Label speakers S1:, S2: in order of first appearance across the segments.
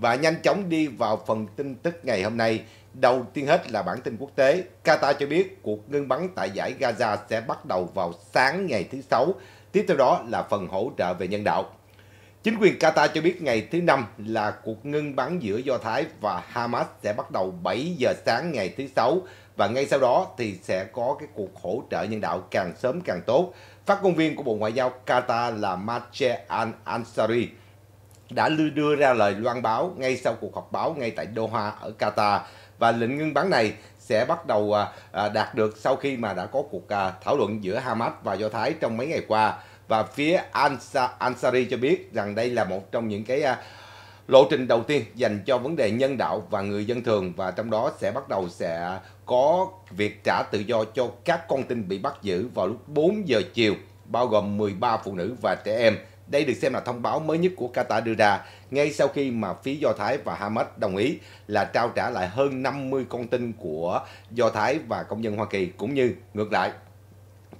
S1: và nhanh chóng đi vào phần tin tức ngày hôm nay. Đầu tiên hết là bản tin quốc tế. Qatar cho biết cuộc ngưng bắn tại giải Gaza sẽ bắt đầu vào sáng ngày thứ Sáu. Tiếp theo đó là phần hỗ trợ về nhân đạo. Chính quyền Qatar cho biết ngày thứ Năm là cuộc ngưng bắn giữa Do Thái và Hamas sẽ bắt đầu 7 giờ sáng ngày thứ Sáu và ngay sau đó thì sẽ có cái cuộc hỗ trợ nhân đạo càng sớm càng tốt. Phát ngôn viên của Bộ Ngoại giao Qatar là Mache Al-Ansari đã đưa ra lời loan báo ngay sau cuộc họp báo ngay tại Doha ở Qatar và lệnh ngưng bắn này sẽ bắt đầu à, à, đạt được sau khi mà đã có cuộc à, thảo luận giữa Hamas và Do Thái trong mấy ngày qua và phía Ansari cho biết rằng đây là một trong những cái lộ trình đầu tiên dành cho vấn đề nhân đạo và người dân thường và trong đó sẽ bắt đầu sẽ có việc trả tự do cho các con tin bị bắt giữ vào lúc 4 giờ chiều bao gồm 13 phụ nữ và trẻ em đây được xem là thông báo mới nhất của Qatar đưa ra ngay sau khi mà phía Do Thái và Hamas đồng ý là trao trả lại hơn 50 con tin của Do Thái và công dân Hoa Kỳ cũng như ngược lại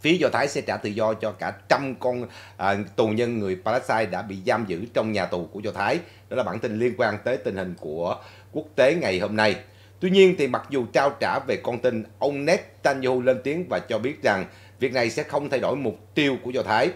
S1: phía do thái sẽ trả tự do cho cả trăm con à, tù nhân người palestine đã bị giam giữ trong nhà tù của do thái đó là bản tin liên quan tới tình hình của quốc tế ngày hôm nay tuy nhiên thì mặc dù trao trả về con tin ông netanyahu lên tiếng và cho biết rằng việc này sẽ không thay đổi mục tiêu của do thái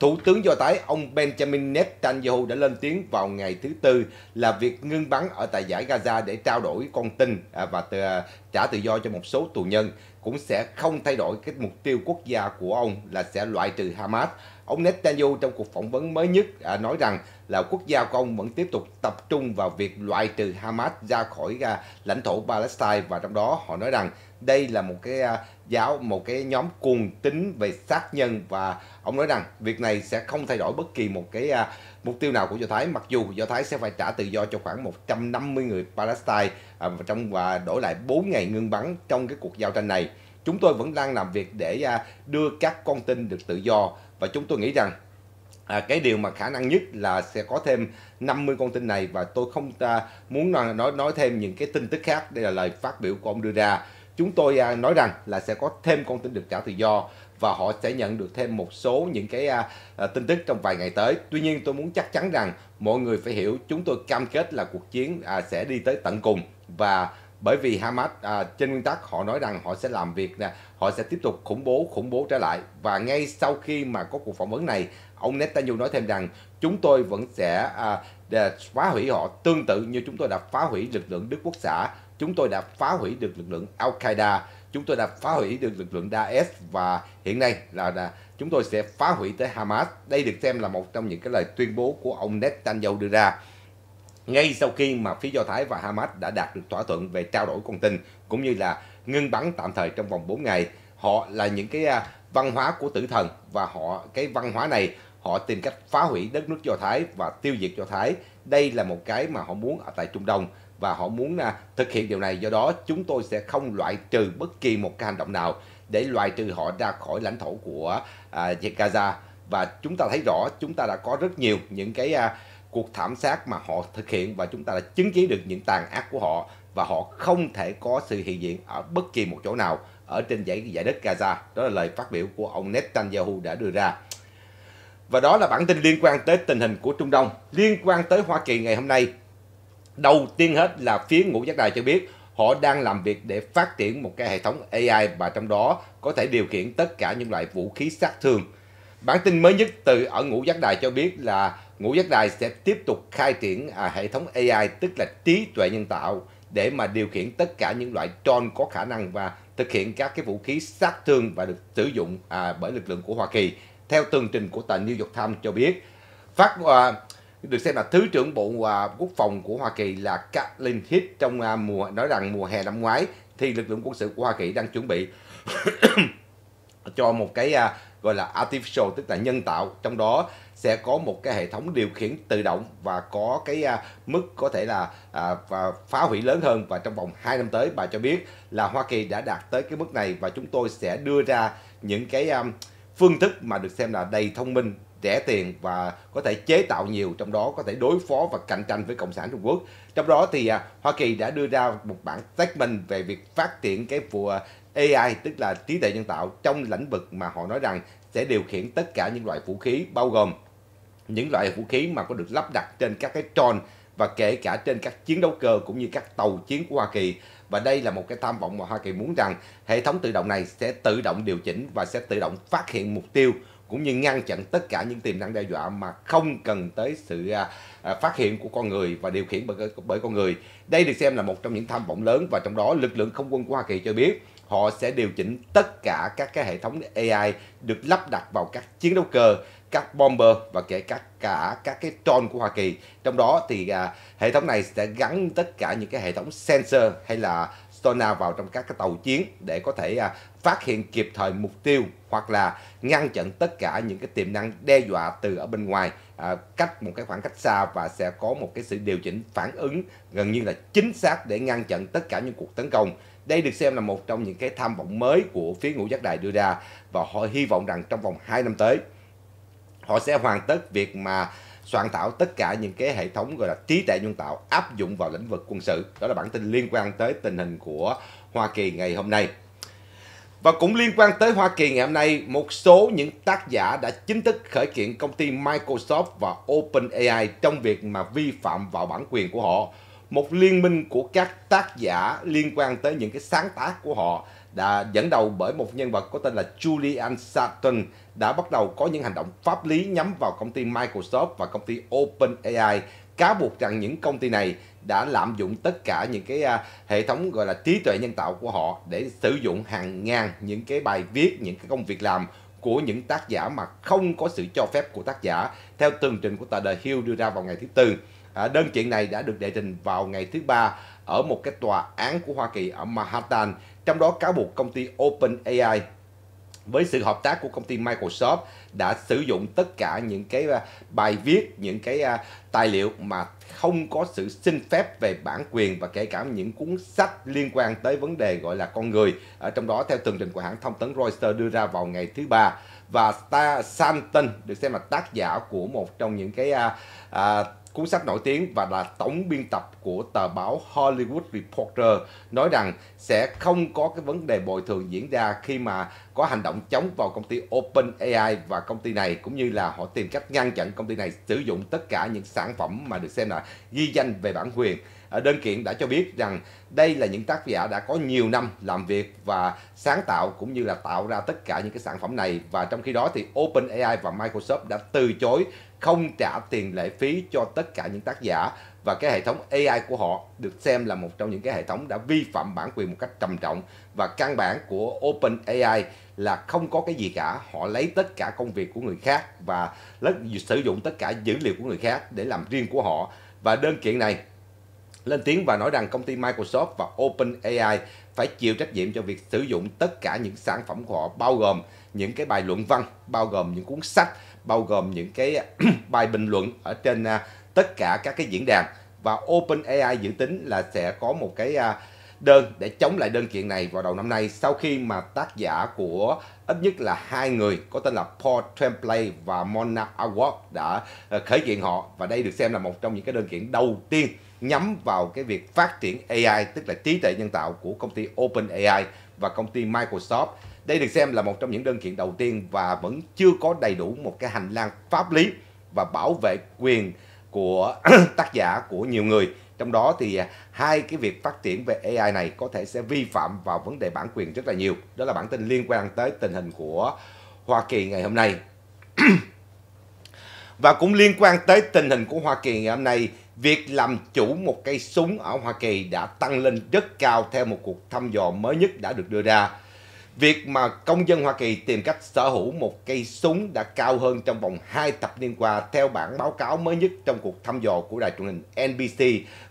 S1: Thủ tướng Do Thái ông Benjamin Netanyahu đã lên tiếng vào ngày thứ Tư là việc ngưng bắn ở tại giải Gaza để trao đổi con tin à, và à, trả tự do cho một số tù nhân cũng sẽ không thay đổi cái mục tiêu quốc gia của ông là sẽ loại trừ Hamas. Ông Netanyahu trong cuộc phỏng vấn mới nhất à, nói rằng là quốc gia của ông vẫn tiếp tục tập trung vào việc loại trừ Hamas ra khỏi lãnh thổ Palestine và trong đó họ nói rằng đây là một cái à, giáo một cái nhóm cuồng tín về sát nhân và ông nói rằng việc này sẽ không thay đổi bất kỳ một cái à, mục tiêu nào của Do Thái mặc dù Do Thái sẽ phải trả tự do cho khoảng 150 người Palestine à, trong và đổi lại 4 ngày ngưng bắn trong cái cuộc giao tranh này. Chúng tôi vẫn đang làm việc để à, đưa các con tin được tự do và chúng tôi nghĩ rằng à, cái điều mà khả năng nhất là sẽ có thêm 50 con tin này và tôi không à, muốn nói nói thêm những cái tin tức khác đây là lời phát biểu của ông đưa ra chúng tôi à, nói rằng là sẽ có thêm con tin được trả tự do và họ sẽ nhận được thêm một số những cái à, à, tin tức trong vài ngày tới. Tuy nhiên tôi muốn chắc chắn rằng mọi người phải hiểu chúng tôi cam kết là cuộc chiến sẽ đi tới tận cùng và bởi vì Hamas à, trên nguyên tắc họ nói rằng họ sẽ làm việc nè, họ sẽ tiếp tục khủng bố khủng bố trở lại và ngay sau khi mà có cuộc phỏng vấn này, ông Netanyahu nói thêm rằng chúng tôi vẫn sẽ à, phá hủy họ tương tự như chúng tôi đã phá hủy lực lượng Đức Quốc xã chúng tôi đã phá hủy được lực lượng Al-Qaeda, chúng tôi đã phá hủy được lực lượng Daesh và hiện nay là, là chúng tôi sẽ phá hủy tới Hamas. Đây được xem là một trong những cái lời tuyên bố của ông Netanyahu đưa ra ngay sau khi mà phía Do Thái và Hamas đã đạt được thỏa thuận về trao đổi con tin cũng như là ngưng bắn tạm thời trong vòng 4 ngày. Họ là những cái à, văn hóa của tử thần và họ cái văn hóa này họ tìm cách phá hủy đất nước Do Thái và tiêu diệt Do Thái đây là một cái mà họ muốn ở tại Trung Đông và họ muốn à, thực hiện điều này do đó chúng tôi sẽ không loại trừ bất kỳ một cái hành động nào để loại trừ họ ra khỏi lãnh thổ của à, Gaza và chúng ta thấy rõ chúng ta đã có rất nhiều những cái à, cuộc thảm sát mà họ thực hiện và chúng ta đã chứng kiến được những tàn ác của họ và họ không thể có sự hiện diện ở bất kỳ một chỗ nào ở trên giải giải đất Gaza đó là lời phát biểu của ông Netanyahu đã đưa ra và đó là bản tin liên quan tới tình hình của Trung Đông, liên quan tới Hoa Kỳ ngày hôm nay. Đầu tiên hết là phía ngũ giác đài cho biết họ đang làm việc để phát triển một cái hệ thống AI và trong đó có thể điều khiển tất cả những loại vũ khí sát thương. Bản tin mới nhất từ ở ngũ giác đài cho biết là ngũ giác đài sẽ tiếp tục khai triển à, hệ thống AI tức là trí tuệ nhân tạo để mà điều khiển tất cả những loại drone có khả năng và thực hiện các cái vũ khí sát thương và được sử dụng à, bởi lực lượng của Hoa Kỳ. Theo tường trình của tờ New York Times cho biết, phát uh, được xem là thứ trưởng bộ uh, quốc phòng của Hoa Kỳ là Kathleen hit trong uh, mùa nói rằng mùa hè năm ngoái thì lực lượng quân sự của Hoa Kỳ đang chuẩn bị cho một cái uh, gọi là artificial tức là nhân tạo trong đó sẽ có một cái hệ thống điều khiển tự động và có cái uh, mức có thể là uh, và phá hủy lớn hơn và trong vòng 2 năm tới bà cho biết là Hoa Kỳ đã đạt tới cái mức này và chúng tôi sẽ đưa ra những cái um, phương thức mà được xem là đầy thông minh rẻ tiền và có thể chế tạo nhiều trong đó có thể đối phó và cạnh tranh với cộng sản Trung Quốc trong đó thì à, Hoa Kỳ đã đưa ra một bản statement về việc phát triển cái vụ à, AI tức là trí tuệ nhân tạo trong lĩnh vực mà họ nói rằng sẽ điều khiển tất cả những loại vũ khí bao gồm những loại vũ khí mà có được lắp đặt trên các cái tròn và kể cả trên các chiến đấu cơ cũng như các tàu chiến của Hoa Kỳ và đây là một cái tham vọng mà Hoa Kỳ muốn rằng hệ thống tự động này sẽ tự động điều chỉnh và sẽ tự động phát hiện mục tiêu cũng như ngăn chặn tất cả những tiềm năng đe dọa mà không cần tới sự à, à, phát hiện của con người và điều khiển bởi, bởi con người. Đây được xem là một trong những tham vọng lớn và trong đó lực lượng không quân của Hoa Kỳ cho biết họ sẽ điều chỉnh tất cả các cái hệ thống AI được lắp đặt vào các chiến đấu cơ các bomber và kể cả cả các cái drone của Hoa Kỳ. Trong đó thì à, hệ thống này sẽ gắn tất cả những cái hệ thống sensor hay là sonar vào trong các cái tàu chiến để có thể à, phát hiện kịp thời mục tiêu hoặc là ngăn chặn tất cả những cái tiềm năng đe dọa từ ở bên ngoài à, cách một cái khoảng cách xa và sẽ có một cái sự điều chỉnh phản ứng gần như là chính xác để ngăn chặn tất cả những cuộc tấn công. Đây được xem là một trong những cái tham vọng mới của phía ngũ giác đài đưa ra và họ hy vọng rằng trong vòng 2 năm tới họ sẽ hoàn tất việc mà soạn thảo tất cả những cái hệ thống gọi là trí tuệ nhân tạo áp dụng vào lĩnh vực quân sự. Đó là bản tin liên quan tới tình hình của Hoa Kỳ ngày hôm nay. Và cũng liên quan tới Hoa Kỳ ngày hôm nay, một số những tác giả đã chính thức khởi kiện công ty Microsoft và OpenAI trong việc mà vi phạm vào bản quyền của họ. Một liên minh của các tác giả liên quan tới những cái sáng tác của họ đã dẫn đầu bởi một nhân vật có tên là Julian Sutton đã bắt đầu có những hành động pháp lý nhắm vào công ty Microsoft và công ty OpenAI cáo buộc rằng những công ty này đã lạm dụng tất cả những cái à, hệ thống gọi là trí tuệ nhân tạo của họ để sử dụng hàng ngàn những cái bài viết, những cái công việc làm của những tác giả mà không có sự cho phép của tác giả theo tường trình của tờ The Hill đưa ra vào ngày thứ tư. À, đơn kiện này đã được đệ trình vào ngày thứ ba ở một cái tòa án của Hoa Kỳ ở Manhattan trong đó cáo buộc công ty OpenAI với sự hợp tác của công ty Microsoft đã sử dụng tất cả những cái à, bài viết, những cái à, tài liệu mà không có sự xin phép về bản quyền và kể cả những cuốn sách liên quan tới vấn đề gọi là con người. Ở trong đó theo tường trình của hãng thông tấn Reuters đưa ra vào ngày thứ ba và Star Santin được xem là tác giả của một trong những cái à, à cuốn sách nổi tiếng và là tổng biên tập của tờ báo Hollywood Reporter nói rằng sẽ không có cái vấn đề bồi thường diễn ra khi mà có hành động chống vào công ty OpenAI và công ty này cũng như là họ tìm cách ngăn chặn công ty này sử dụng tất cả những sản phẩm mà được xem là ghi danh về bản quyền. À, đơn kiện đã cho biết rằng đây là những tác giả đã có nhiều năm làm việc và sáng tạo cũng như là tạo ra tất cả những cái sản phẩm này và trong khi đó thì OpenAI và Microsoft đã từ chối không trả tiền lệ phí cho tất cả những tác giả và cái hệ thống AI của họ được xem là một trong những cái hệ thống đã vi phạm bản quyền một cách trầm trọng và căn bản của OpenAI là không có cái gì cả họ lấy tất cả công việc của người khác và lấy, sử dụng tất cả dữ liệu của người khác để làm riêng của họ và đơn kiện này lên tiếng và nói rằng công ty Microsoft và OpenAI phải chịu trách nhiệm cho việc sử dụng tất cả những sản phẩm của họ bao gồm những cái bài luận văn, bao gồm những cuốn sách, bao gồm những cái bài bình luận ở trên à, tất cả các cái diễn đàn và OpenAI dự tính là sẽ có một cái à, đơn để chống lại đơn kiện này vào đầu năm nay sau khi mà tác giả của ít nhất là hai người có tên là Paul Tremblay và Mona Award đã à, khởi kiện họ và đây được xem là một trong những cái đơn kiện đầu tiên nhắm vào cái việc phát triển AI tức là trí tuệ nhân tạo của công ty OpenAI và công ty Microsoft đây được xem là một trong những đơn kiện đầu tiên và vẫn chưa có đầy đủ một cái hành lang pháp lý và bảo vệ quyền của tác giả của nhiều người. Trong đó thì à, hai cái việc phát triển về AI này có thể sẽ vi phạm vào vấn đề bản quyền rất là nhiều. Đó là bản tin liên quan tới tình hình của Hoa Kỳ ngày hôm nay. và cũng liên quan tới tình hình của Hoa Kỳ ngày hôm nay, việc làm chủ một cây súng ở Hoa Kỳ đã tăng lên rất cao theo một cuộc thăm dò mới nhất đã được đưa ra. Việc mà công dân Hoa Kỳ tìm cách sở hữu một cây súng đã cao hơn trong vòng 2 thập niên qua theo bản báo cáo mới nhất trong cuộc thăm dò của đài truyền hình NBC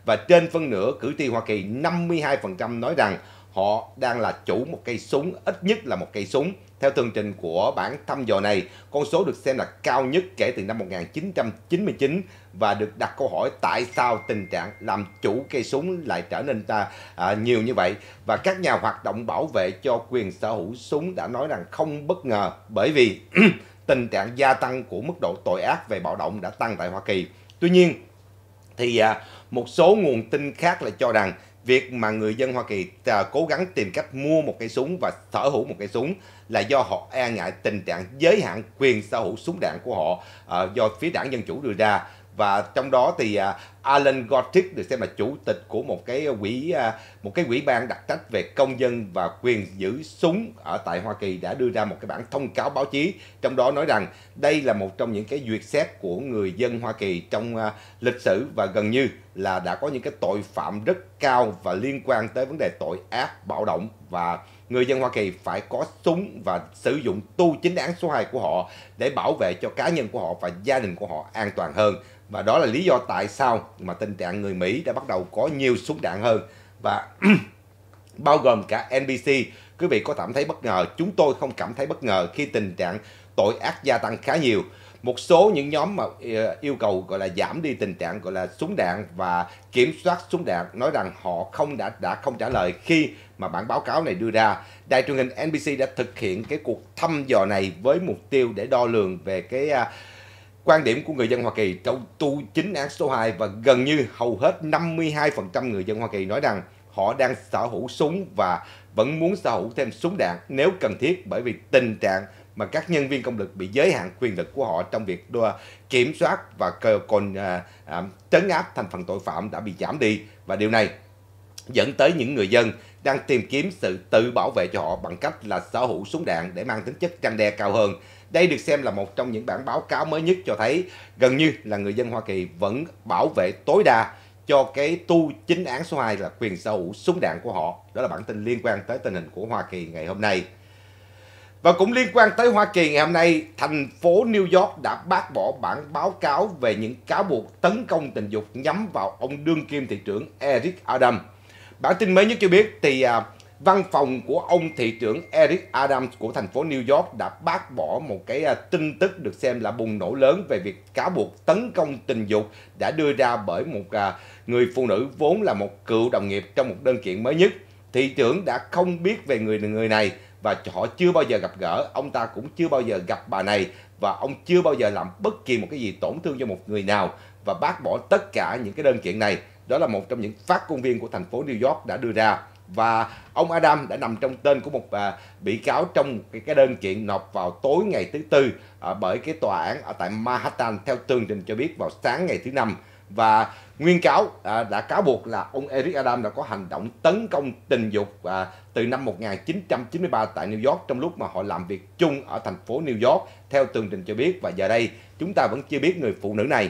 S1: và trên phân nửa cử tri Hoa Kỳ 52% nói rằng họ đang là chủ một cây súng, ít nhất là một cây súng. Theo tường trình của bản thăm dò này, con số được xem là cao nhất kể từ năm 1999 và được đặt câu hỏi tại sao tình trạng làm chủ cây súng lại trở nên ta à, à, nhiều như vậy. Và các nhà hoạt động bảo vệ cho quyền sở hữu súng đã nói rằng không bất ngờ bởi vì tình trạng gia tăng của mức độ tội ác về bạo động đã tăng tại Hoa Kỳ. Tuy nhiên, thì à, một số nguồn tin khác là cho rằng việc mà người dân Hoa Kỳ à, cố gắng tìm cách mua một cây súng và sở hữu một cây súng là do họ e ngại tình trạng giới hạn quyền sở hữu súng đạn của họ à, do phía đảng Dân Chủ đưa ra và trong đó thì à, Alan Gottick được xem là chủ tịch của một cái quỹ à, một cái quỹ ban đặc trách về công dân và quyền giữ súng ở tại Hoa Kỳ đã đưa ra một cái bản thông cáo báo chí trong đó nói rằng đây là một trong những cái duyệt xét của người dân Hoa Kỳ trong à, lịch sử và gần như là đã có những cái tội phạm rất cao và liên quan tới vấn đề tội ác bạo động và người dân Hoa Kỳ phải có súng và sử dụng tu chính án số 2 của họ để bảo vệ cho cá nhân của họ và gia đình của họ an toàn hơn và đó là lý do tại sao mà tình trạng người Mỹ đã bắt đầu có nhiều súng đạn hơn và bao gồm cả NBC. Quý vị có cảm thấy bất ngờ, chúng tôi không cảm thấy bất ngờ khi tình trạng tội ác gia tăng khá nhiều. Một số những nhóm mà ờ, yêu cầu gọi là giảm đi tình trạng gọi là súng đạn và kiểm soát súng đạn nói rằng họ không đã đã không trả lời khi mà bản báo cáo này đưa ra. Đài truyền hình NBC đã thực hiện cái cuộc thăm dò này với mục tiêu để đo lường về cái uh, Quan điểm của người dân Hoa Kỳ trong tu chính án số 2 và gần như hầu hết 52% người dân Hoa Kỳ nói rằng họ đang sở hữu súng và vẫn muốn sở hữu thêm súng đạn nếu cần thiết bởi vì tình trạng mà các nhân viên công lực bị giới hạn quyền lực của họ trong việc đua, kiểm soát và còn à, à, trấn áp thành phần tội phạm đã bị giảm đi và điều này dẫn tới những người dân đang tìm kiếm sự tự bảo vệ cho họ bằng cách là sở hữu súng đạn để mang tính chất răn đe cao hơn đây được xem là một trong những bản báo cáo mới nhất cho thấy gần như là người dân Hoa Kỳ vẫn bảo vệ tối đa cho cái tu chính án số 2 là quyền sở hữu súng đạn của họ. Đó là bản tin liên quan tới tình hình của Hoa Kỳ ngày hôm nay. Và cũng liên quan tới Hoa Kỳ ngày hôm nay, thành phố New York đã bác bỏ bản báo cáo về những cáo buộc tấn công tình dục nhắm vào ông đương kim thị trưởng Eric Adams. Bản tin mới nhất cho biết thì uh, văn phòng của ông thị trưởng Eric Adams của thành phố New York đã bác bỏ một cái à, tin tức được xem là bùng nổ lớn về việc cáo buộc tấn công tình dục đã đưa ra bởi một à, người phụ nữ vốn là một cựu đồng nghiệp trong một đơn kiện mới nhất. Thị trưởng đã không biết về người người này và họ chưa bao giờ gặp gỡ, ông ta cũng chưa bao giờ gặp bà này và ông chưa bao giờ làm bất kỳ một cái gì tổn thương cho một người nào và bác bỏ tất cả những cái đơn kiện này. Đó là một trong những phát ngôn viên của thành phố New York đã đưa ra và ông Adam đã nằm trong tên của một à, bị cáo trong cái, đơn kiện nộp vào tối ngày thứ tư à, bởi cái tòa án ở tại Manhattan theo tường trình cho biết vào sáng ngày thứ năm và nguyên cáo à, đã cáo buộc là ông Eric Adam đã có hành động tấn công tình dục à, từ năm 1993 tại New York trong lúc mà họ làm việc chung ở thành phố New York theo tường trình cho biết và giờ đây chúng ta vẫn chưa biết người phụ nữ này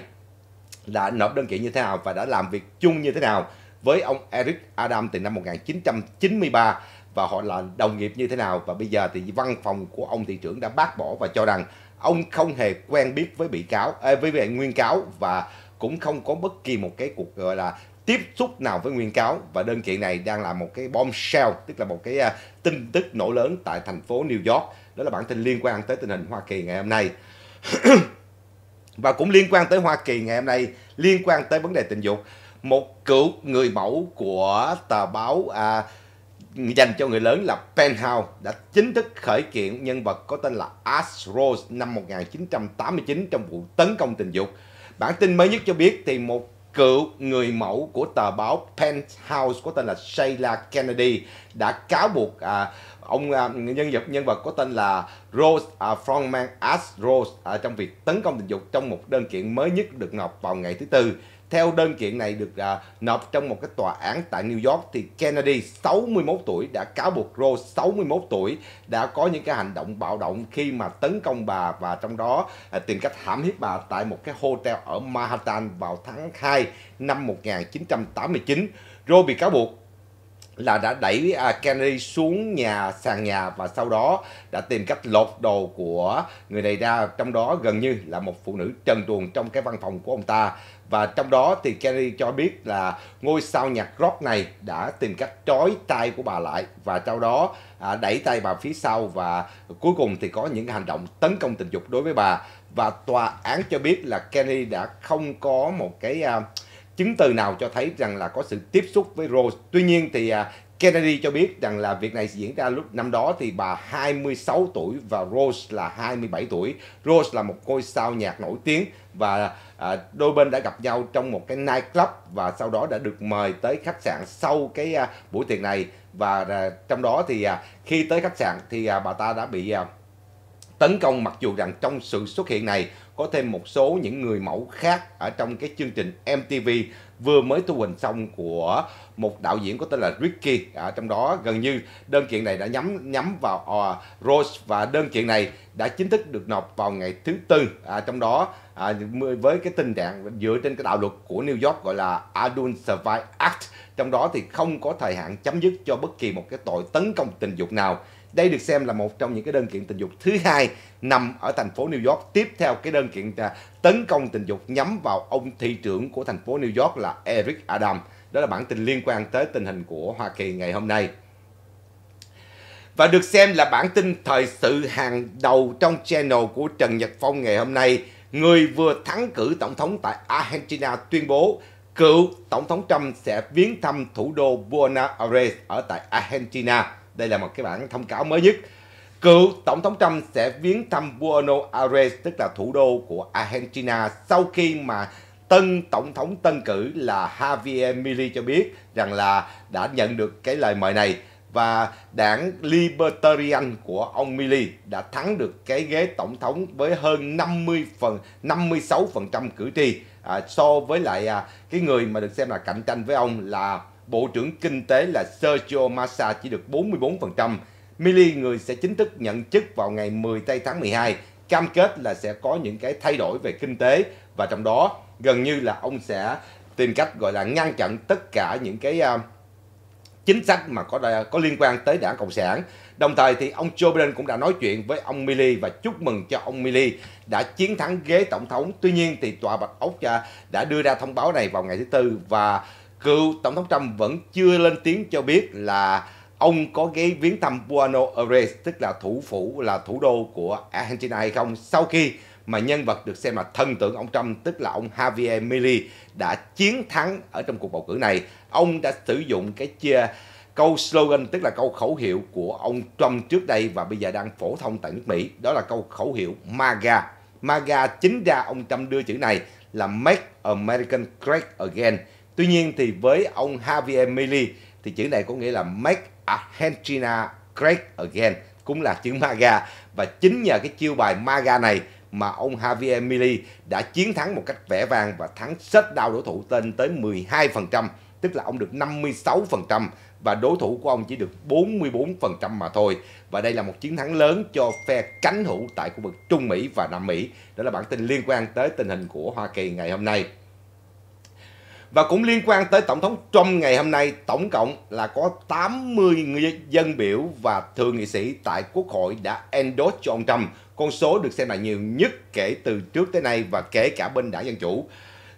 S1: đã nộp đơn kiện như thế nào và đã làm việc chung như thế nào với ông Eric Adam từ năm 1993 và họ là đồng nghiệp như thế nào và bây giờ thì văn phòng của ông thị trưởng đã bác bỏ và cho rằng ông không hề quen biết với bị cáo với vị nguyên cáo và cũng không có bất kỳ một cái cuộc gọi là tiếp xúc nào với nguyên cáo và đơn kiện này đang là một cái bombshell tức là một cái à, tin tức nổ lớn tại thành phố New York đó là bản tin liên quan tới tình hình Hoa Kỳ ngày hôm nay và cũng liên quan tới Hoa Kỳ ngày hôm nay liên quan tới vấn đề tình dục một cựu người mẫu của tờ báo à, dành cho người lớn là Penthouse đã chính thức khởi kiện nhân vật có tên là Ash Rose năm 1989 trong vụ tấn công tình dục. Bản tin mới nhất cho biết thì một cựu người mẫu của tờ báo Penthouse có tên là Sheila Kennedy đã cáo buộc à, ông à, nhân vật nhân vật có tên là Rose à, Frontman Ash Rose à, trong việc tấn công tình dục trong một đơn kiện mới nhất được nộp vào ngày thứ tư. Theo đơn kiện này được à, nộp trong một cái tòa án tại New York thì Kennedy 61 tuổi đã cáo buộc Roe 61 tuổi đã có những cái hành động bạo động khi mà tấn công bà và trong đó à, tìm cách hãm hiếp bà tại một cái hotel ở Manhattan vào tháng 2 năm 1989. Roe bị cáo buộc là đã đẩy à, Kennedy xuống nhà sàn nhà và sau đó đã tìm cách lột đồ của người này ra trong đó gần như là một phụ nữ trần tuồng trong cái văn phòng của ông ta và trong đó thì Carey cho biết là ngôi sao nhạc rock này đã tìm cách trói tay của bà lại và sau đó à, đẩy tay bà phía sau và cuối cùng thì có những hành động tấn công tình dục đối với bà. Và tòa án cho biết là Carey đã không có một cái... À, chứng từ nào cho thấy rằng là có sự tiếp xúc với Rose. Tuy nhiên thì à, Kennedy cho biết rằng là việc này diễn ra lúc năm đó thì bà 26 tuổi và Rose là 27 tuổi. Rose là một ngôi sao nhạc nổi tiếng và à, đôi bên đã gặp nhau trong một cái nightclub và sau đó đã được mời tới khách sạn sau cái à, buổi tiệc này và à, trong đó thì khi tới khách sạn thì bà ta đã bị tấn công mặc dù rằng trong sự xuất hiện này có thêm một số những người mẫu khác ở trong cái chương trình MTV vừa mới thu hình xong của một đạo diễn có tên là Ricky à, trong đó gần như đơn kiện này đã nhắm nhắm vào uh, Rose và đơn kiện này đã chính thức được nộp vào ngày thứ tư à, trong đó à, với cái tình trạng dựa trên cái đạo luật của New York gọi là Adult Survive Act trong đó thì không có thời hạn chấm dứt cho bất kỳ một cái tội tấn công tình dục nào đây được xem là một trong những cái đơn kiện tình dục thứ hai nằm ở thành phố New York tiếp theo cái đơn kiện à, tấn công tình dục nhắm vào ông thị trưởng của thành phố New York là Eric Adams. Đó là bản tin liên quan tới tình hình của Hoa Kỳ ngày hôm nay. Và được xem là bản tin thời sự hàng đầu trong channel của Trần Nhật Phong ngày hôm nay. Người vừa thắng cử tổng thống tại Argentina tuyên bố cựu tổng thống Trump sẽ viếng thăm thủ đô Buenos Aires ở tại Argentina. Đây là một cái bản thông cáo mới nhất. Cựu Tổng thống Trump sẽ viếng thăm Buenos Aires, tức là thủ đô của Argentina, sau khi mà tân Tổng thống tân cử là Javier Milei cho biết rằng là đã nhận được cái lời mời này và đảng Libertarian của ông Milley đã thắng được cái ghế tổng thống với hơn 50 phần 56% cử tri à, so với lại à, cái người mà được xem là cạnh tranh với ông là Bộ trưởng Kinh tế là Sergio Massa chỉ được 44%. Milley người sẽ chính thức nhận chức vào ngày 10 tây tháng 12, cam kết là sẽ có những cái thay đổi về kinh tế và trong đó gần như là ông sẽ tìm cách gọi là ngăn chặn tất cả những cái uh, chính sách mà có có liên quan tới đảng cộng sản đồng thời thì ông Joe Biden cũng đã nói chuyện với ông Milley và chúc mừng cho ông Milley đã chiến thắng ghế tổng thống tuy nhiên thì tòa bạch ốc à, đã đưa ra thông báo này vào ngày thứ tư và cựu Tổng thống Trump vẫn chưa lên tiếng cho biết là ông có ghé viếng thăm Buenos Aires, tức là thủ phủ, là thủ đô của Argentina hay không, sau khi mà nhân vật được xem là thân tượng ông Trump, tức là ông Javier Milei đã chiến thắng ở trong cuộc bầu cử này. Ông đã sử dụng cái chia câu slogan, tức là câu khẩu hiệu của ông Trump trước đây và bây giờ đang phổ thông tại nước Mỹ, đó là câu khẩu hiệu MAGA. MAGA chính ra ông Trump đưa chữ này là Make American Great Again, Tuy nhiên thì với ông Javier Milley thì chữ này có nghĩa là Make Argentina Great Again cũng là chữ MAGA và chính nhờ cái chiêu bài MAGA này mà ông Javier Milley đã chiến thắng một cách vẻ vang và thắng sách đau đối thủ tên tới 12%, tức là ông được 56% và đối thủ của ông chỉ được 44% mà thôi. Và đây là một chiến thắng lớn cho phe cánh hữu tại khu vực Trung Mỹ và Nam Mỹ. Đó là bản tin liên quan tới tình hình của Hoa Kỳ ngày hôm nay. Và cũng liên quan tới Tổng thống Trump ngày hôm nay, tổng cộng là có 80 người dân biểu và thượng nghị sĩ tại Quốc hội đã endorse cho ông Trump. Con số được xem là nhiều nhất kể từ trước tới nay và kể cả bên đảng Dân Chủ.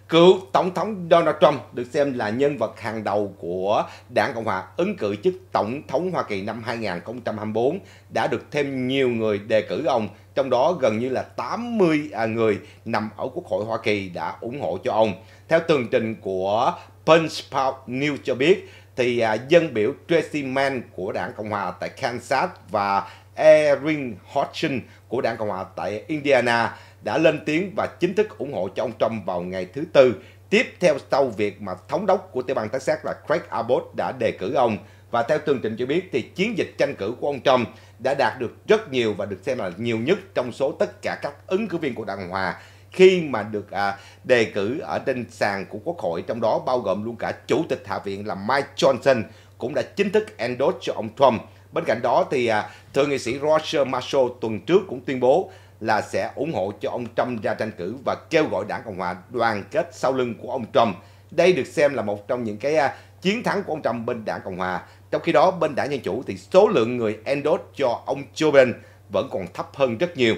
S1: Cựu Tổng thống Donald Trump được xem là nhân vật hàng đầu của đảng Cộng hòa ứng cử chức Tổng thống Hoa Kỳ năm 2024 đã được thêm nhiều người đề cử ông, trong đó gần như là 80 à, người nằm ở Quốc hội Hoa Kỳ đã ủng hộ cho ông. Theo tường trình của Punch Pound News cho biết, thì à, dân biểu Tracy Mann của đảng Cộng hòa tại Kansas và Erin Hodgson của đảng Cộng hòa tại Indiana đã lên tiếng và chính thức ủng hộ cho ông Trump vào ngày thứ Tư, tiếp theo sau việc mà thống đốc của tiểu bang Texas là Craig Abbott đã đề cử ông. Và theo tường trình cho biết thì chiến dịch tranh cử của ông Trump đã đạt được rất nhiều và được xem là nhiều nhất trong số tất cả các ứng cử viên của đảng Cộng Hòa khi mà được à, đề cử ở trên sàn của Quốc hội trong đó bao gồm luôn cả Chủ tịch Hạ viện là Mike Johnson cũng đã chính thức endorse cho ông Trump. Bên cạnh đó thì à, thượng nghị sĩ Roger Marshall tuần trước cũng tuyên bố là sẽ ủng hộ cho ông Trump ra tranh cử và kêu gọi đảng Cộng hòa đoàn kết sau lưng của ông Trump. Đây được xem là một trong những cái à, chiến thắng của ông Trump bên đảng Cộng hòa. Trong khi đó bên đảng Dân Chủ thì số lượng người endorse cho ông Joe Biden vẫn còn thấp hơn rất nhiều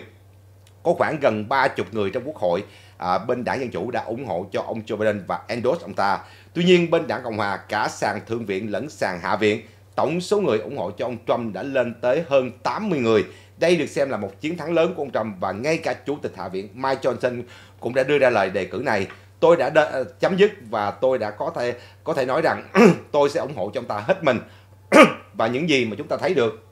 S1: có khoảng gần 30 người trong Quốc hội à, bên đảng Dân Chủ đã ủng hộ cho ông Joe Biden và endorse ông ta. Tuy nhiên, bên đảng Cộng Hòa, cả sàn Thượng viện lẫn sàn Hạ viện, tổng số người ủng hộ cho ông Trump đã lên tới hơn 80 người. Đây được xem là một chiến thắng lớn của ông Trump và ngay cả Chủ tịch Hạ viện Mike Johnson cũng đã đưa ra lời đề cử này. Tôi đã đợi, chấm dứt và tôi đã có thể có thể nói rằng tôi sẽ ủng hộ cho ông ta hết mình. và những gì mà chúng ta thấy được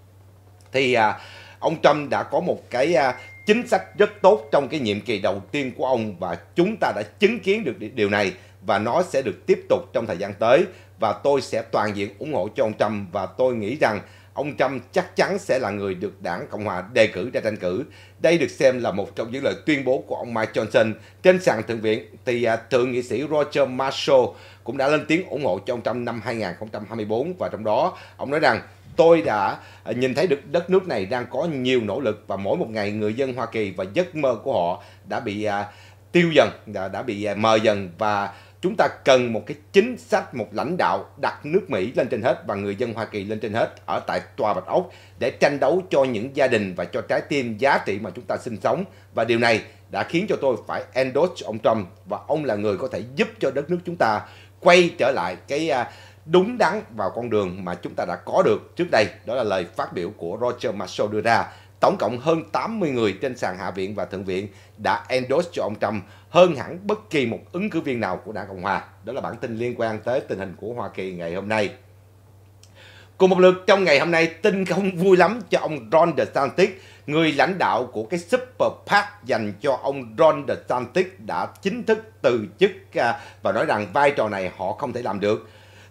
S1: thì à, ông Trump đã có một cái à, chính sách rất tốt trong cái nhiệm kỳ đầu tiên của ông và chúng ta đã chứng kiến được điều này và nó sẽ được tiếp tục trong thời gian tới và tôi sẽ toàn diện ủng hộ cho ông Trump và tôi nghĩ rằng ông Trump chắc chắn sẽ là người được đảng Cộng Hòa đề cử ra tranh cử. Đây được xem là một trong những lời tuyên bố của ông Mike Johnson trên sàn thượng viện. Thì à, thượng nghị sĩ Roger Marshall cũng đã lên tiếng ủng hộ cho ông Trump năm 2024 và trong đó ông nói rằng tôi đã à, nhìn thấy được đất nước này đang có nhiều nỗ lực và mỗi một ngày người dân Hoa Kỳ và giấc mơ của họ đã bị à, tiêu dần, đã, đã bị à, mờ dần và chúng ta cần một cái chính sách, một lãnh đạo đặt nước Mỹ lên trên hết và người dân Hoa Kỳ lên trên hết ở tại Tòa Bạch Ốc để tranh đấu cho những gia đình và cho trái tim giá trị mà chúng ta sinh sống. Và điều này đã khiến cho tôi phải endorse ông Trump và ông là người có thể giúp cho đất nước chúng ta quay trở lại cái uh, đúng đắn vào con đường mà chúng ta đã có được trước đây. Đó là lời phát biểu của Roger Marshall đưa ra. Tổng cộng hơn 80 người trên sàn Hạ viện và Thượng viện đã endorse cho ông Trump hơn hẳn bất kỳ một ứng cử viên nào của đảng Cộng Hòa. Đó là bản tin liên quan tới tình hình của Hoa Kỳ ngày hôm nay. Cùng một lượt trong ngày hôm nay, tin không vui lắm cho ông Ron DeSantis, người lãnh đạo của cái Super PAC dành cho ông Ron DeSantis đã chính thức từ chức à, và nói rằng vai trò này họ không thể làm được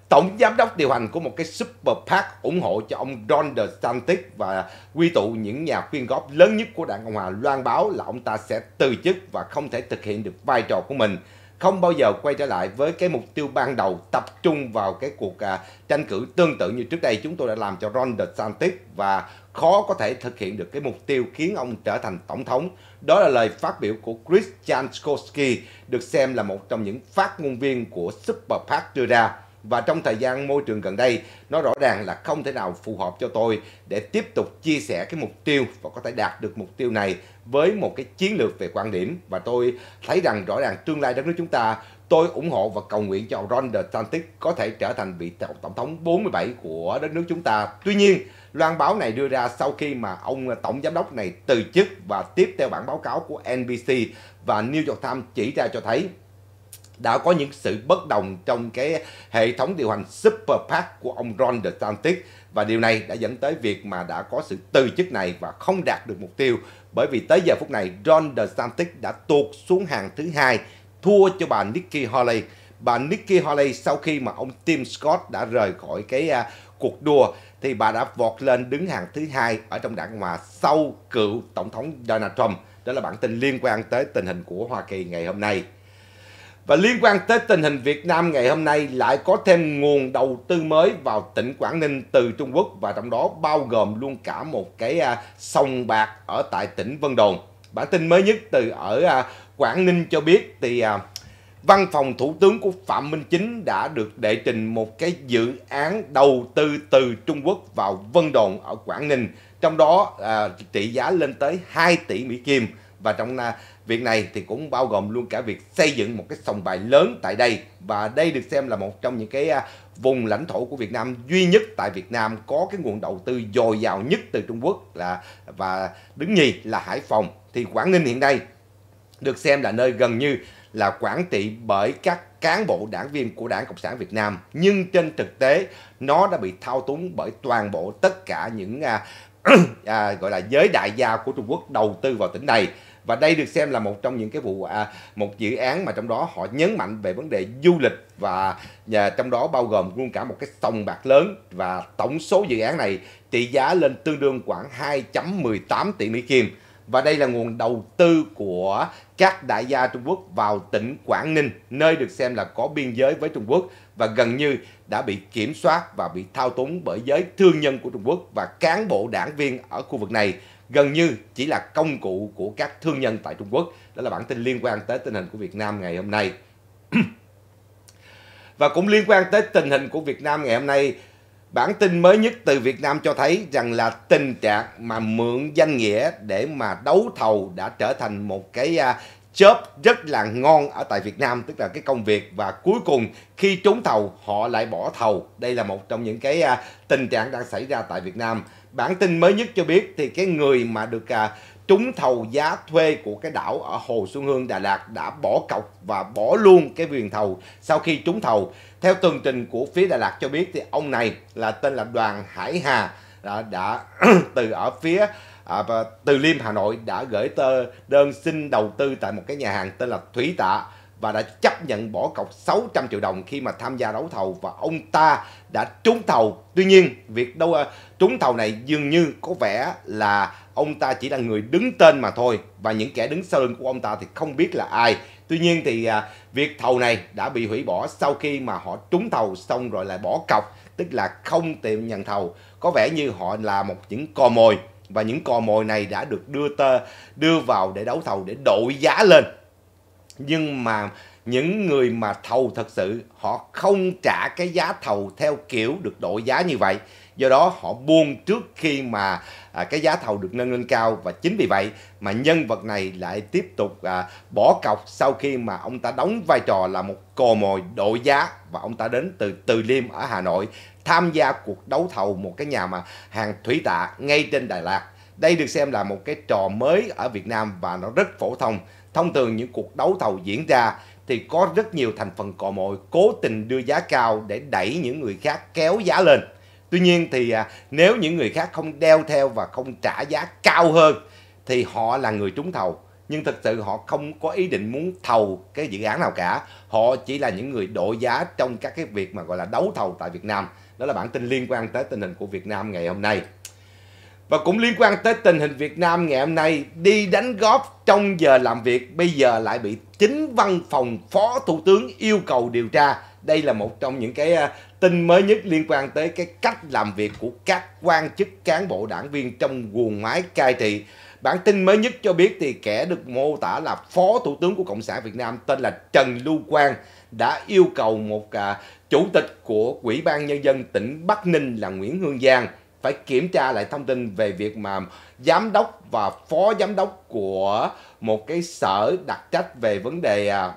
S1: tổng giám đốc điều hành của một cái super PAC ủng hộ cho ông Ron DeSantis và quy tụ những nhà quyên góp lớn nhất của đảng Cộng hòa loan báo là ông ta sẽ từ chức và không thể thực hiện được vai trò của mình không bao giờ quay trở lại với cái mục tiêu ban đầu tập trung vào cái cuộc à, tranh cử tương tự như trước đây chúng tôi đã làm cho Ron DeSantis và khó có thể thực hiện được cái mục tiêu khiến ông trở thành tổng thống. Đó là lời phát biểu của Chris Jankowski được xem là một trong những phát ngôn viên của Super PAC đưa ra và trong thời gian môi trường gần đây nó rõ ràng là không thể nào phù hợp cho tôi để tiếp tục chia sẻ cái mục tiêu và có thể đạt được mục tiêu này với một cái chiến lược về quan điểm và tôi thấy rằng rõ ràng tương lai đất nước chúng ta tôi ủng hộ và cầu nguyện cho Ron DeSantis có thể trở thành vị tổng thống 47 của đất nước chúng ta. Tuy nhiên, loan báo này đưa ra sau khi mà ông tổng giám đốc này từ chức và tiếp theo bản báo cáo của NBC và New York Times chỉ ra cho thấy đã có những sự bất đồng trong cái hệ thống điều hành Super PAC của ông Ron DeSantis và điều này đã dẫn tới việc mà đã có sự từ chức này và không đạt được mục tiêu bởi vì tới giờ phút này Ron DeSantis đã tuột xuống hàng thứ hai thua cho bà Nikki Haley bà Nikki Haley sau khi mà ông Tim Scott đã rời khỏi cái uh, cuộc đua thì bà đã vọt lên đứng hàng thứ hai ở trong đảng hòa sau cựu tổng thống Donald Trump đó là bản tin liên quan tới tình hình của Hoa Kỳ ngày hôm nay và liên quan tới tình hình Việt Nam ngày hôm nay lại có thêm nguồn đầu tư mới vào tỉnh Quảng Ninh từ Trung Quốc và trong đó bao gồm luôn cả một cái à, sông bạc ở tại tỉnh Vân Đồn. Bản tin mới nhất từ ở à, Quảng Ninh cho biết thì à, văn phòng thủ tướng của Phạm Minh Chính đã được đệ trình một cái dự án đầu tư từ Trung Quốc vào Vân Đồn ở Quảng Ninh, trong đó trị giá lên tới 2 tỷ Mỹ Kim và trong Việc này thì cũng bao gồm luôn cả việc xây dựng một cái sòng bài lớn tại đây và đây được xem là một trong những cái à, vùng lãnh thổ của Việt Nam duy nhất tại Việt Nam có cái nguồn đầu tư dồi dào nhất từ Trung Quốc là và đứng nhì là Hải Phòng thì Quảng Ninh hiện nay được xem là nơi gần như là quản trị bởi các cán bộ đảng viên của Đảng Cộng sản Việt Nam nhưng trên thực tế nó đã bị thao túng bởi toàn bộ tất cả những à, à, gọi là giới đại gia của Trung Quốc đầu tư vào tỉnh này và đây được xem là một trong những cái vụ à, một dự án mà trong đó họ nhấn mạnh về vấn đề du lịch và à, trong đó bao gồm luôn cả một cái sòng bạc lớn và tổng số dự án này trị giá lên tương đương khoảng 2.18 tỷ Mỹ Kim và đây là nguồn đầu tư của các đại gia Trung Quốc vào tỉnh Quảng Ninh, nơi được xem là có biên giới với Trung Quốc và gần như đã bị kiểm soát và bị thao túng bởi giới thương nhân của Trung Quốc và cán bộ đảng viên ở khu vực này gần như chỉ là công cụ của các thương nhân tại Trung Quốc. Đó là bản tin liên quan tới tình hình của Việt Nam ngày hôm nay. Và cũng liên quan tới tình hình của Việt Nam ngày hôm nay, bản tin mới nhất từ Việt Nam cho thấy rằng là tình trạng mà mượn danh nghĩa để mà đấu thầu đã trở thành một cái à, chớp rất là ngon ở tại Việt Nam tức là cái công việc và cuối cùng khi trúng thầu họ lại bỏ thầu đây là một trong những cái à, tình trạng đang xảy ra tại Việt Nam Bản tin mới nhất cho biết thì cái người mà được à, trúng thầu giá thuê của cái đảo ở Hồ Xuân Hương Đà Lạt đã bỏ cọc và bỏ luôn cái quyền thầu sau khi trúng thầu. Theo tường trình của phía Đà Lạt cho biết thì ông này là tên là Đoàn Hải Hà à, đã, đã từ ở phía à, Từ Liêm Hà Nội đã gửi tờ đơn xin đầu tư tại một cái nhà hàng tên là Thủy Tạ và đã chấp nhận bỏ cọc 600 triệu đồng khi mà tham gia đấu thầu và ông ta đã trúng thầu. Tuy nhiên, việc đấu ờ, trúng thầu này dường như có vẻ là ông ta chỉ là người đứng tên mà thôi và những kẻ đứng sau lưng của ông ta thì không biết là ai. Tuy nhiên thì à, việc thầu này đã bị hủy bỏ sau khi mà họ trúng thầu xong rồi lại bỏ cọc, tức là không tìm nhận thầu. Có vẻ như họ là một những cò mồi và những cò mồi này đã được đưa tơ đưa vào để đấu thầu để đội giá lên nhưng mà những người mà thầu thật sự họ không trả cái giá thầu theo kiểu được đội giá như vậy do đó họ buông trước khi mà à, cái giá thầu được nâng lên cao và chính vì vậy mà nhân vật này lại tiếp tục à, bỏ cọc sau khi mà ông ta đóng vai trò là một cò mồi đội giá và ông ta đến từ Từ Liêm ở Hà Nội tham gia cuộc đấu thầu một cái nhà mà hàng thủy tạ ngay trên Đà Lạt đây được xem là một cái trò mới ở Việt Nam và nó rất phổ thông Thông thường những cuộc đấu thầu diễn ra thì có rất nhiều thành phần cò mồi cố tình đưa giá cao để đẩy những người khác kéo giá lên. Tuy nhiên thì à, nếu những người khác không đeo theo và không trả giá cao hơn thì họ là người trúng thầu. Nhưng thực sự họ không có ý định muốn thầu cái dự án nào cả. Họ chỉ là những người đội giá trong các cái việc mà gọi là đấu thầu tại Việt Nam. Đó là bản tin liên quan tới tình hình của Việt Nam ngày hôm nay. Và cũng liên quan tới tình hình Việt Nam ngày hôm nay, đi đánh góp trong giờ làm việc bây giờ lại bị chính văn phòng Phó Thủ tướng yêu cầu điều tra. Đây là một trong những cái ờ, tin mới nhất liên quan tới cái cách làm việc của các quan chức cán bộ đảng viên trong quần máy cai trị. Bản tin mới nhất cho biết thì kẻ được mô tả là Phó Thủ tướng của Cộng sản Việt Nam tên là Trần Lưu Quang đã yêu cầu một à, chủ tịch của Quỹ ban Nhân dân tỉnh Bắc Ninh là Nguyễn Hương Giang phải kiểm tra lại thông tin về việc mà giám đốc và phó giám đốc của một cái sở đặc trách về vấn đề à,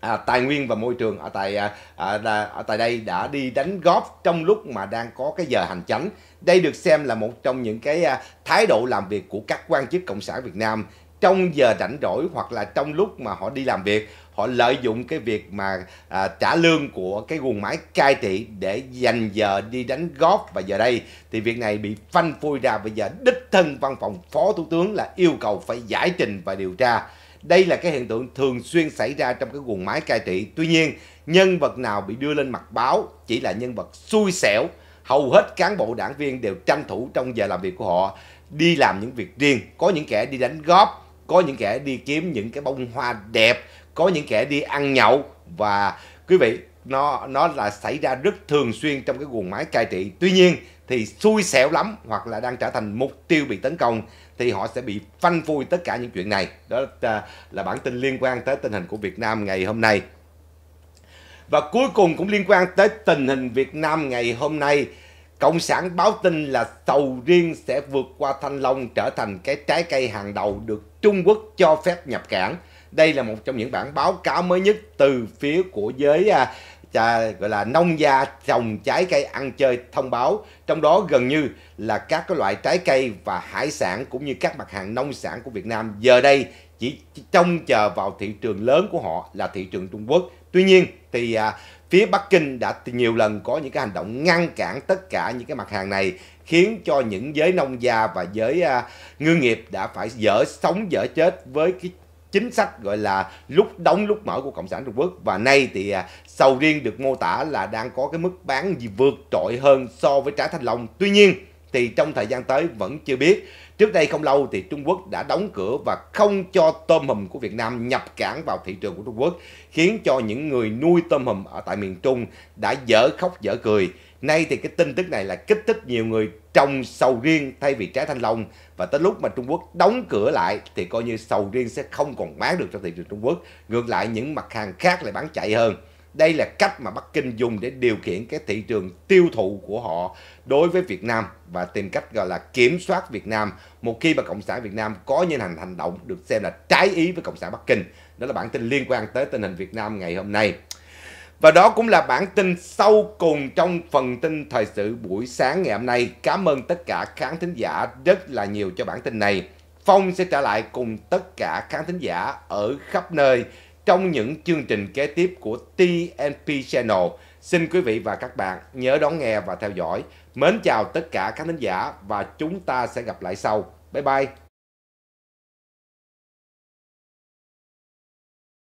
S1: à, tài nguyên và môi trường ở tại à, à, tại đây đã đi đánh góp trong lúc mà đang có cái giờ hành chánh đây được xem là một trong những cái à, thái độ làm việc của các quan chức cộng sản Việt Nam trong giờ rảnh rỗi hoặc là trong lúc mà họ đi làm việc họ lợi dụng cái việc mà à, trả lương của cái guồng máy cai trị để dành giờ đi đánh góp và giờ đây thì việc này bị phanh phui ra bây giờ đích thân văn phòng phó thủ tướng là yêu cầu phải giải trình và điều tra đây là cái hiện tượng thường xuyên xảy ra trong cái guồng máy cai trị tuy nhiên nhân vật nào bị đưa lên mặt báo chỉ là nhân vật xui xẻo hầu hết cán bộ đảng viên đều tranh thủ trong giờ làm việc của họ đi làm những việc riêng có những kẻ đi đánh góp có những kẻ đi kiếm những cái bông hoa đẹp có những kẻ đi ăn nhậu và quý vị nó nó là xảy ra rất thường xuyên trong cái guồng máy cai trị tuy nhiên thì xui xẻo lắm hoặc là đang trở thành mục tiêu bị tấn công thì họ sẽ bị phanh phui tất cả những chuyện này đó là bản tin liên quan tới tình hình của Việt Nam ngày hôm nay và cuối cùng cũng liên quan tới tình hình Việt Nam ngày hôm nay Cộng sản báo tin là sầu riêng sẽ vượt qua Thanh Long trở thành cái trái cây hàng đầu được Trung Quốc cho phép nhập cảng. Đây là một trong những bản báo cáo mới nhất từ phía của giới à, à, gọi là nông gia trồng trái cây ăn chơi thông báo. Trong đó gần như là các cái loại trái cây và hải sản cũng như các mặt hàng nông sản của Việt Nam giờ đây chỉ trông chờ vào thị trường lớn của họ là thị trường Trung Quốc. Tuy nhiên thì à, phía Bắc Kinh đã nhiều lần có những cái hành động ngăn cản tất cả những cái mặt hàng này khiến cho những giới nông gia và giới uh, ngư nghiệp đã phải dở sống dở chết với cái chính sách gọi là lúc đóng lúc mở của Cộng sản Trung Quốc và nay thì uh, sầu riêng được mô tả là đang có cái mức bán gì vượt trội hơn so với trái thanh long. Tuy nhiên thì trong thời gian tới vẫn chưa biết Trước đây không lâu thì Trung Quốc đã đóng cửa và không cho tôm hùm của Việt Nam nhập cảng vào thị trường của Trung Quốc, khiến cho những người nuôi tôm hùm ở tại miền Trung đã dở khóc dở cười. Nay thì cái tin tức này là kích thích nhiều người trồng sầu riêng thay vì trái thanh long và tới lúc mà Trung Quốc đóng cửa lại thì coi như sầu riêng sẽ không còn bán được trong thị trường Trung Quốc. Ngược lại những mặt hàng khác lại bán chạy hơn đây là cách mà Bắc Kinh dùng để điều khiển cái thị trường tiêu thụ của họ đối với Việt Nam và tìm cách gọi là kiểm soát Việt Nam một khi mà Cộng sản Việt Nam có những hành hành động được xem là trái ý với Cộng sản Bắc Kinh. Đó là bản tin liên quan tới tình hình Việt Nam ngày hôm nay. Và đó cũng là bản tin sâu cùng trong phần tin thời sự buổi sáng ngày hôm nay. Cảm ơn tất cả khán thính giả rất là nhiều cho bản tin này. Phong sẽ trả lại cùng tất cả khán thính giả ở khắp nơi trong những chương trình kế tiếp của TNP Channel. Xin quý vị và các bạn nhớ đón nghe và theo dõi. Mến chào tất cả các khán giả và chúng ta sẽ gặp lại sau. Bye bye!